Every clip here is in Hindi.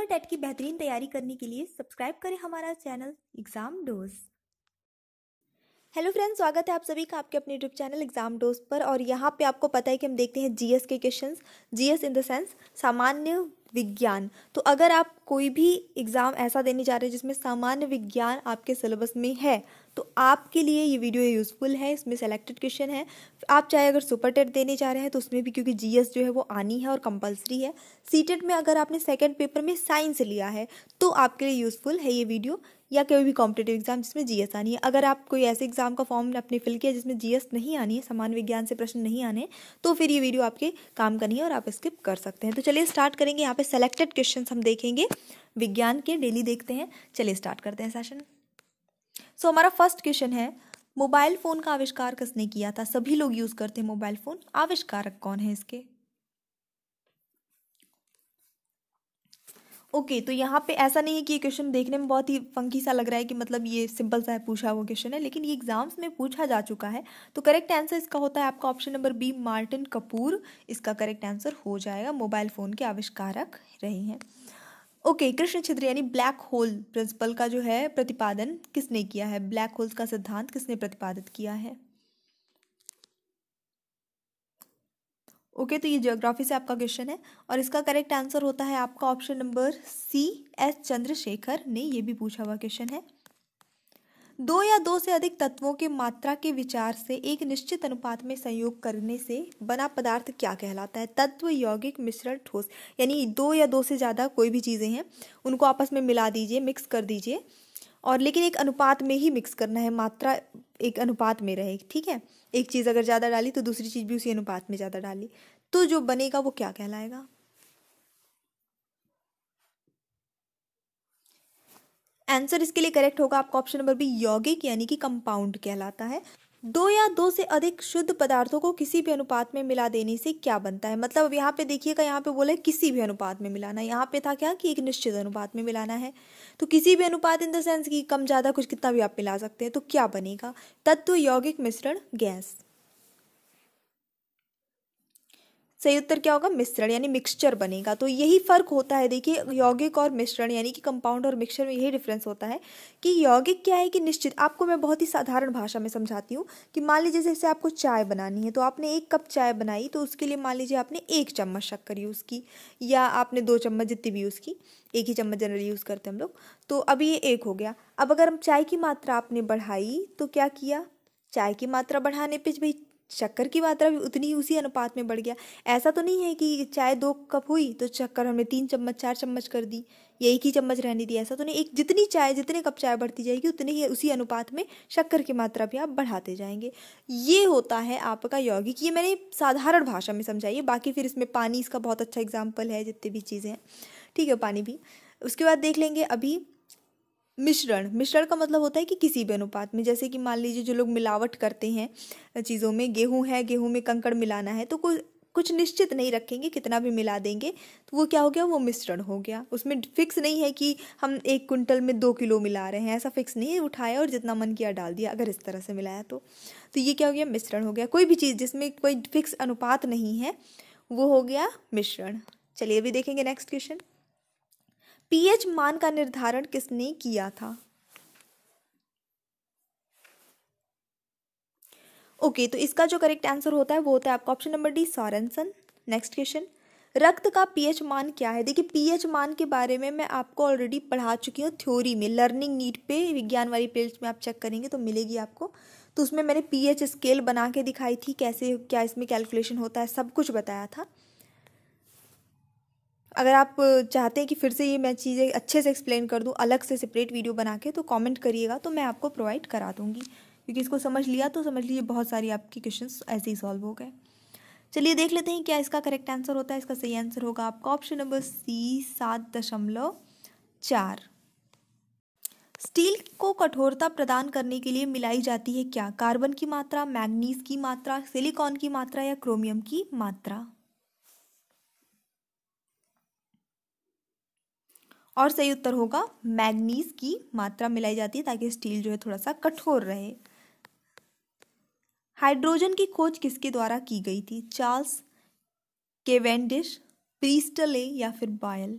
पेपर टेट की बेहतरीन तैयारी करने के लिए सब्सक्राइब करें हमारा channel exam dose hello friends स्वागत है आप सभी का आपके अपने यूट्यूब चैनल एग्जाम डोज पर और यहाँ पे आपको पता है कि हम देखते हैं जीएस के questions GS in the sense सामान्य विज्ञान तो अगर आप कोई भी एग्ज़ाम ऐसा देने जा रहे हैं जिसमें सामान्य विज्ञान आपके सिलेबस में है तो आपके लिए ये वीडियो यूज़फुल है इसमें सेलेक्टेड क्वेश्चन है आप चाहे अगर सुपर टेट देने जा रहे हैं तो उसमें भी क्योंकि जीएस जो है वो आनी है और कंपलसरी है सी टेट e में अगर आपने सेकेंड पेपर में साइंस लिया है तो आपके लिए यूज़फुल है ये वीडियो या कोई भी कॉम्पिटेटिव एग्जाम जिसमें जीएस आनी है अगर आप कोई ऐसे एग्जाम का फॉर्म आपने फिल किया जिसमें जीएस नहीं आनी है सामान्य विज्ञान से प्रश्न नहीं आने तो फिर ये वीडियो आपके काम करनी है और आप स्किप कर सकते हैं तो चलिए स्टार्ट करेंगे यहाँ पे सेलेक्टेड क्वेश्चन हम देखेंगे विज्ञान के डेली देखते हैं चलिए स्टार्ट करते हैं सेशन सो so, हमारा फर्स्ट क्वेश्चन है मोबाइल फ़ोन का आविष्कार किसने किया था सभी लोग यूज़ करते हैं मोबाइल फ़ोन आविष्कारक कौन है इसके ओके okay, तो यहाँ पे ऐसा नहीं है कि ये क्वेश्चन देखने में बहुत ही फंकी सा लग रहा है कि मतलब ये सिंपल सा है पूछा हुआ क्वेश्चन है लेकिन ये एग्जाम्स में पूछा जा चुका है तो करेक्ट आंसर इसका होता है आपका option number B Martin Cooper इसका करेक्ट आंसर हो जाएगा मोबाइल फ़ोन के आविष्कारक रहे हैं ओके कृष्ण छिद्र यानी ब्लैक होल प्रिंसिपल का जो है प्रतिपादन किसने किया है ब्लैक होल्स का सिद्धांत किसने प्रतिपादित किया है ओके तो ये जियोग्राफी से आपका क्वेश्चन है और इसका करेक्ट आंसर होता है आपका option number C S Chandrasekhar ने ये भी पूछा हुआ क्वेश्चन है दो या दो से अधिक तत्वों के मात्रा के विचार से एक निश्चित अनुपात में संयोग करने से बना पदार्थ क्या कहलाता है तत्व यौगिक मिश्रण ठोस यानी दो या दो से ज़्यादा कोई भी चीज़ें हैं उनको आपस में मिला दीजिए मिक्स कर दीजिए और लेकिन एक अनुपात में ही मिक्स करना है मात्रा एक अनुपात में रहे ठीक है एक चीज़ अगर ज़्यादा डाली तो दूसरी चीज़ भी उसी अनुपात में ज़्यादा डाली तो जो बनेगा वो क्या कहलाएगा आंसर इसके लिए करेक्ट होगा आपका ऑप्शन नंबर बी यौगिक यानी कि कंपाउंड कहलाता है दो या दो से अधिक शुद्ध पदार्थों को किसी भी अनुपात में मिला देने से क्या बनता है मतलब अब यहाँ पे देखिएगा यहाँ पे बोला है किसी भी अनुपात में मिलाना यहाँ पे था क्या कि एक निश्चित अनुपात में मिलाना है तो किसी भी अनुपात इन द सेंस कि कम ज़्यादा कुछ कितना भी आप मिला सकते हैं तो क्या बनेगा तत्व यौगिक मिश्रण गैस सही उत्तर क्या होगा मिश्रण यानी मिक्सचर बनेगा तो यही फ़र्क होता है देखिए यौगिक और मिश्रण यानी कि कंपाउंड और मिक्सचर में यही डिफरेंस होता है कि यौगिक क्या है कि निश्चित आपको मैं बहुत ही साधारण भाषा में समझाती हूँ कि मान लीजिए जैसे आपको चाय बनानी है तो आपने एक कप चाय बनाई तो उसके लिए मान लीजिए आपने एक चम्मच शक्कर यूज़ की या आपने दो चम्मच जितनी भी यूज़ की एक ही चम्मच जनरली यूज़ करते हैं हम लोग तो अभी ये एक हो गया अब अगर हम चाय की मात्रा आपने बढ़ाई तो क्या किया चाय की मात्रा बढ़ाने पे भाई शक्कर की मात्रा भी उतनी उसी अनुपात में बढ़ गया ऐसा तो नहीं है कि चाय दो कप हुई तो शक्कर हमने तीन चम्मच चार चम्मच कर दी या एक ही चम्मच रहने दी ऐसा तो नहीं एक जितनी चाय जितने कप चाय बढ़ती जाएगी उतने ही उसी अनुपात में शक्कर की मात्रा भी आप बढ़ाते जाएंगे ये होता है आपका यौगिक ये मैंने साधारण भाषा में समझाइए बाकी फिर इसमें पानी इसका बहुत अच्छा एग्जाम्पल है जितनी भी चीज़ें हैं ठीक है पानी भी उसके बाद देख लेंगे अभी मिश्रण मिश्रण का मतलब होता है कि किसी भी अनुपात में जैसे कि मान लीजिए जो लोग मिलावट करते हैं चीज़ों में गेहूं है गेहूं में कंकड़ मिलाना है तो कुछ कुछ निश्चित नहीं रखेंगे कितना भी मिला देंगे तो वो क्या हो गया वो मिश्रण हो गया उसमें फिक्स नहीं है कि हम एक कुंटल में दो किलो मिला रहे हैं ऐसा फिक्स नहीं है उठाया और जितना मन किया डाल दिया अगर इस तरह से मिलाया तो तो ये क्या हो गया मिश्रण हो गया कोई भी चीज़ जिसमें कोई फिक्स अनुपात नहीं है वो हो गया मिश्रण चलिए अभी देखेंगे नेक्स्ट क्वेश्चन पीएच मान का निर्धारण किसने किया था ओके okay, तो इसका जो करेक्ट आंसर होता है वो होता है आपका option number D Sorensen next question रक्त का पीएच मान क्या है देखिए पीएच मान के बारे में मैं आपको ऑलरेडी पढ़ा चुकी हूँ थ्योरी में लर्निंग नीड पे विज्ञान वाली पेज में आप चेक करेंगे तो मिलेगी आपको तो उसमें मैंने पीएच स्केल बना के दिखाई थी कैसे क्या इसमें कैलकुलेशन होता है सब कुछ बताया था अगर आप चाहते हैं कि फिर से ये मैं चीज़ें अच्छे से एक्सप्लेन कर दूँ अलग से सेपरेट वीडियो बना के तो कमेंट करिएगा तो मैं आपको प्रोवाइड करा दूँगी क्योंकि इसको समझ लिया तो समझ लीजिए बहुत सारी आपकी क्वेश्चन ऐसे ही सॉल्व हो गए चलिए देख लेते हैं क्या इसका करेक्ट आंसर होता है इसका सही आंसर होगा आपका ऑप्शन नंबर सी सात दशमलव चार स्टील को कठोरता प्रदान करने के लिए मिलाई जाती है क्या कार्बन की मात्रा मैग्नीज की मात्रा सिलिकॉन की मात्रा या क्रोमियम की मात्रा और सही उत्तर होगा मैग्नीज की मात्रा मिलाई जाती है ताकि स्टील जो है थोड़ा सा कठोर रहे हाइड्रोजन की खोज किसके द्वारा की गई थी चार्ल्स केवेंडिश प्रीस्टले या फिर बायल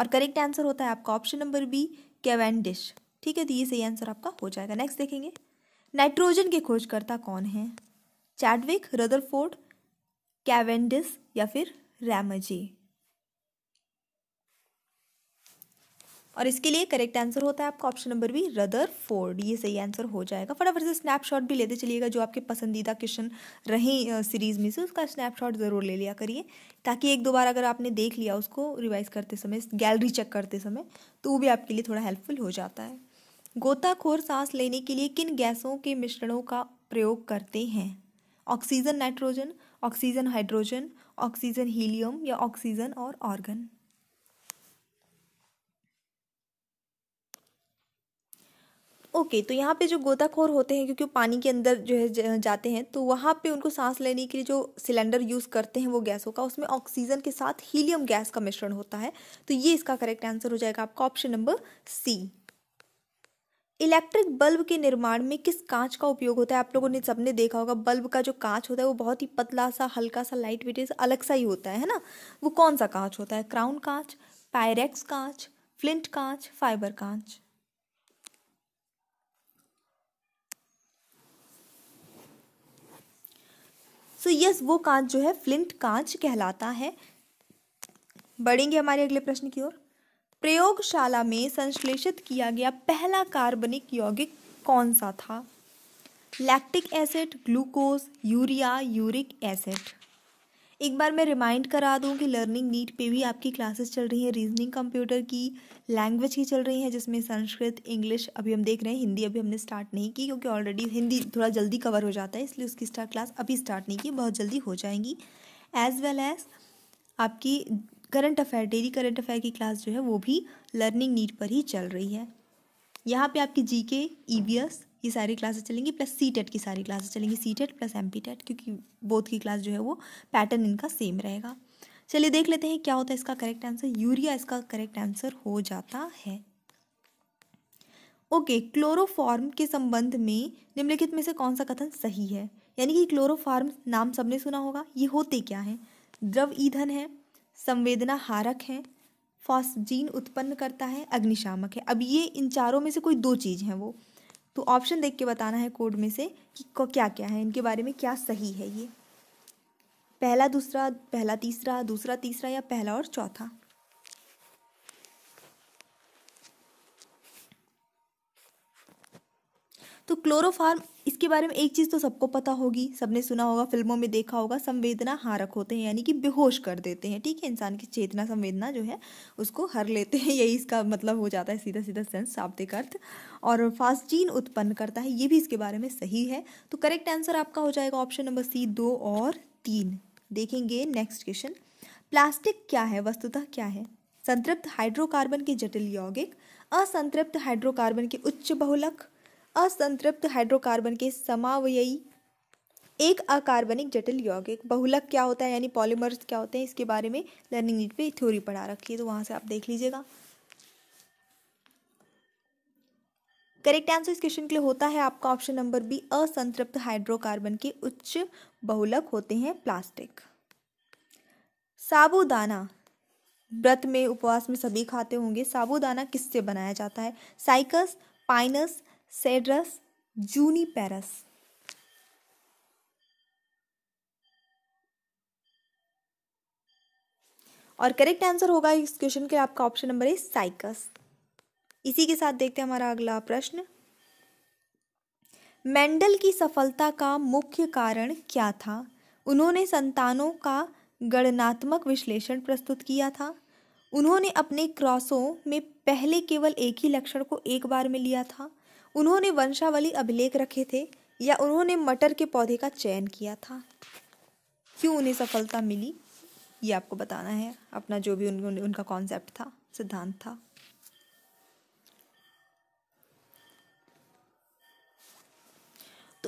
और करेक्ट आंसर होता है आपका ऑप्शन नंबर बी केवेंडिश ठीक है तो ये सही आंसर आपका हो जाएगा नेक्स्ट देखेंगे नाइट्रोजन के खोजकर्ता कौन है चैडविक रदरफोर्ड कैवेंडिस या फिर रैमजे और इसके लिए करेक्ट आंसर होता है आपका option number B Rutherford ये सही आंसर हो जाएगा फटाफट से स्नैपशॉट भी लेते चलिएगा जो आपके पसंदीदा क्वेश्चन रहे सीरीज में से उसका स्नैपशॉट ज़रूर ले लिया करिए ताकि एक दो बार अगर आपने देख लिया उसको रिवाइज करते समय गैलरी चेक करते समय तो वो भी आपके लिए थोड़ा हेल्पफुल हो जाता है गोताखोर सांस लेने के लिए किन गैसों के मिश्रणों का प्रयोग करते हैं oxygen nitrogen oxygen hydrogen oxygen helium या ऑक्सीजन और ऑर्गन ओके तो यहाँ पे जो गोताखोर होते हैं क्योंकि पानी के अंदर जो है जाते हैं तो वहाँ पे उनको सांस लेने के लिए जो सिलेंडर यूज़ करते हैं वो गैसों का उसमें ऑक्सीजन के साथ हीलियम गैस का मिश्रण होता है तो ये इसका करेक्ट आंसर हो जाएगा आपका option number C electric bulb के निर्माण में किस कांच का उपयोग होता है आप लोगों ने सबने देखा होगा बल्ब का जो कांच होता है वो बहुत ही पतला सा हल्का सा लाइट वेट अलग सा ही होता है है ना वो कौन सा कांच होता है क्राउन कांच पायरेक्स कांच फ्लिंट कांच फाइबर कांच सो so, यस yes, वो कांच जो है फ्लिंट कांच कहलाता है बढ़ेंगे हमारे अगले प्रश्न की ओर प्रयोगशाला में संश्लेषित किया गया पहला कार्बनिक यौगिक कौन सा था lactic acid glucose urea uric acid एक बार मैं रिमाइंड करा दूं कि लर्निंग नीट पे भी आपकी क्लासेस चल रही हैं रीजनिंग कंप्यूटर की लैंग्वेज की चल रही हैं जिसमें संस्कृत इंग्लिश अभी हम देख रहे हैं हिंदी अभी हमने स्टार्ट नहीं की क्योंकि ऑलरेडी हिंदी थोड़ा जल्दी कवर हो जाता है इसलिए उसकी स्टार क्लास अभी स्टार्ट नहीं की बहुत जल्दी हो जाएंगी एज़ वेल एज़ आपकी current affair daily current affair की क्लास जो है वो भी लर्निंग नीट पर ही चल रही है यहाँ पे आपकी जी के ई ये सारी क्लासेस चलेंगी प्लस सी टेट की सारी क्लासेस चलेंगी C TET plus M P TET क्योंकि बोथ की क्लास जो है वो पैटर्न इनका सेम रहेगा चलिए देख लेते हैं क्या होता है इसका करेक्ट आंसर यूरिया इसका करेक्ट आंसर हो जाता है ओके okay, क्लोरोफॉर्म के संबंध में निम्नलिखित में से कौन सा कथन सही है यानी कि क्लोरोफॉर्म नाम सबने सुना होगा ये होते क्या हैं द्रव ईंधन है संवेदना हारक है फॉस्जीन उत्पन्न करता है अग्निशामक है अब ये इन चारों में से कोई दो चीज़ हैं वो तो ऑप्शन देख के बताना है कोड में से कि क्या क्या है इनके बारे में क्या सही है ये पहला दूसरा पहला तीसरा दूसरा तीसरा या पहला और चौथा तो क्लोरोफार्म इसके बारे में एक चीज़ तो सबको पता होगी सबने सुना होगा फिल्मों में देखा होगा संवेदना हारक होते हैं यानी कि बेहोश कर देते हैं ठीक है इंसान की चेतना संवेदना जो है उसको हर लेते हैं यही इसका मतलब हो जाता है सीधा सीधा सेंस शाब्दिक अर्थ और फास्टीन उत्पन्न करता है ये भी इसके बारे में सही है तो करेक्ट आंसर आपका हो जाएगा ऑप्शन नंबर सी दो और तीन देखेंगे नेक्स्ट क्वेश्चन प्लास्टिक क्या है वस्तुतः क्या है संतृप्त हाइड्रोकार्बन के जटिल यौगिक असंतृप्त हाइड्रोकार्बन के उच्च बहुलक असंतृप्त हाइड्रोकार्बन के समावयी एक अकार्बनिक जटिल यौगिक बहुलक क्या होता है यानी पॉलीमर्स क्या होते हैं इसके बारे में लर्निंग नीट पे थ्योरी पढ़ा रखी है तो वहां से आप देख लीजिएगा करेक्ट आंसर इस क्वेश्चन के लिए होता है आपका ऑप्शन नंबर बी असंतृप्त हाइड्रोकार्बन के उच्च बहुलक होते हैं प्लास्टिक साबुदाना व्रत में उपवास में सभी खाते होंगे साबुदाना किससे बनाया जाता है साइकस पाइनस सेड्रस पैरस और करेक्ट आंसर होगा इस क्वेश्चन के आपका ऑप्शन नंबर है साइकस इसी के साथ देखते हैं हमारा अगला प्रश्न मेंडल की सफलता का मुख्य कारण क्या था उन्होंने संतानों का गणनात्मक विश्लेषण प्रस्तुत किया था उन्होंने अपने क्रॉसों में पहले केवल एक ही लक्षण को एक बार में लिया था उन्होंने वंशावली अभिलेख रखे थे या उन्होंने मटर के पौधे का चयन किया था क्यों उन्हें सफलता मिली ये आपको बताना है अपना जो भी उन, उनका कॉन्सेप्ट था सिद्धांत था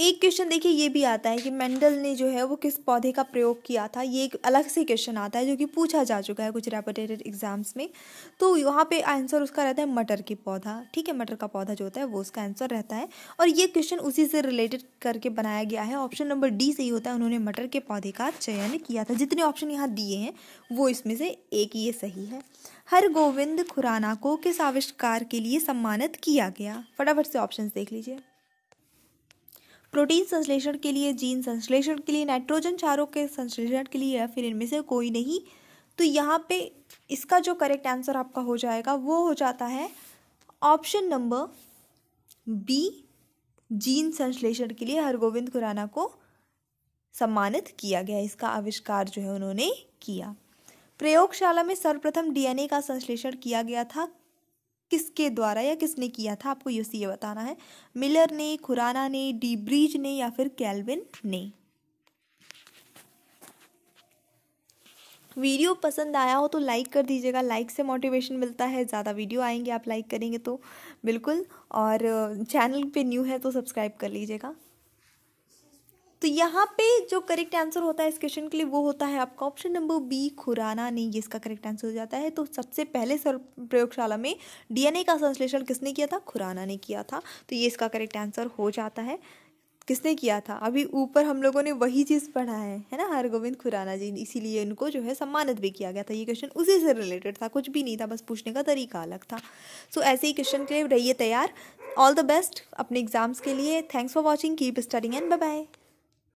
एक क्वेश्चन देखिए ये भी आता है कि मेंडल ने जो है वो किस पौधे का प्रयोग किया था ये एक अलग से क्वेश्चन आता है जो कि पूछा जा चुका है कुछ रेपटेटेड एग्जाम्स में तो यहाँ पे आंसर उसका रहता है मटर की पौधा ठीक है मटर का पौधा जो होता है वो उसका आंसर रहता है और ये क्वेश्चन उसी से रिलेटेड करके बनाया गया है ऑप्शन नंबर डी से ही होता है उन्होंने मटर के पौधे का चयन किया था जितने ऑप्शन यहाँ दिए हैं वो इसमें से एक ये सही है हर गोविंद खुराना को किस आविष्कार के लिए सम्मानित किया गया फटाफट से ऑप्शन देख लीजिए प्रोटीन संश्लेषण के लिए जीन संश्लेषण के लिए नाइट्रोजन चारों के संश्लेषण के लिए या फिर इनमें से कोई नहीं तो यहाँ पे इसका जो करेक्ट आंसर आपका हो जाएगा वो हो जाता है ऑप्शन नंबर बी जीन संश्लेषण के लिए हरगोविंद खुराना को सम्मानित किया गया इसका आविष्कार जो है उन्होंने किया प्रयोगशाला में सर्वप्रथम डीएनए का संश्लेषण किया गया था किसके द्वारा या किसने किया था आपको ये ये बताना है मिलर ने खुराना ने डीब्रीज ने या फिर कैलविन ने वीडियो पसंद आया हो तो लाइक कर दीजिएगा लाइक से मोटिवेशन मिलता है ज़्यादा वीडियो आएंगे आप लाइक करेंगे तो बिल्कुल और चैनल पे न्यू है तो सब्सक्राइब कर लीजिएगा तो यहाँ पे जो करेक्ट आंसर होता है इस क्वेश्चन के लिए वो होता है आपका ऑप्शन नंबर बी खुराना ने ये इसका करेक्ट आंसर हो जाता है तो सबसे पहले सर प्रयोगशाला में डीएनए का संश्लेषण किसने किया था खुराना ने किया था तो ये इसका करेक्ट आंसर हो जाता है किसने किया था अभी ऊपर हम लोगों ने वही चीज़ पढ़ा है है ना हरगोविंद खुराना जी इसीलिए इनको जो है सम्मानित भी किया गया था ये क्वेश्चन उसी से रिलेटेड था कुछ भी नहीं था बस पूछने का तरीका अलग था सो so, ऐसे ही क्वेश्चन के लिए रहिए तैयार ऑल द बेस्ट अपने एग्जाम्स के लिए thanks for watching keep studying and bye bye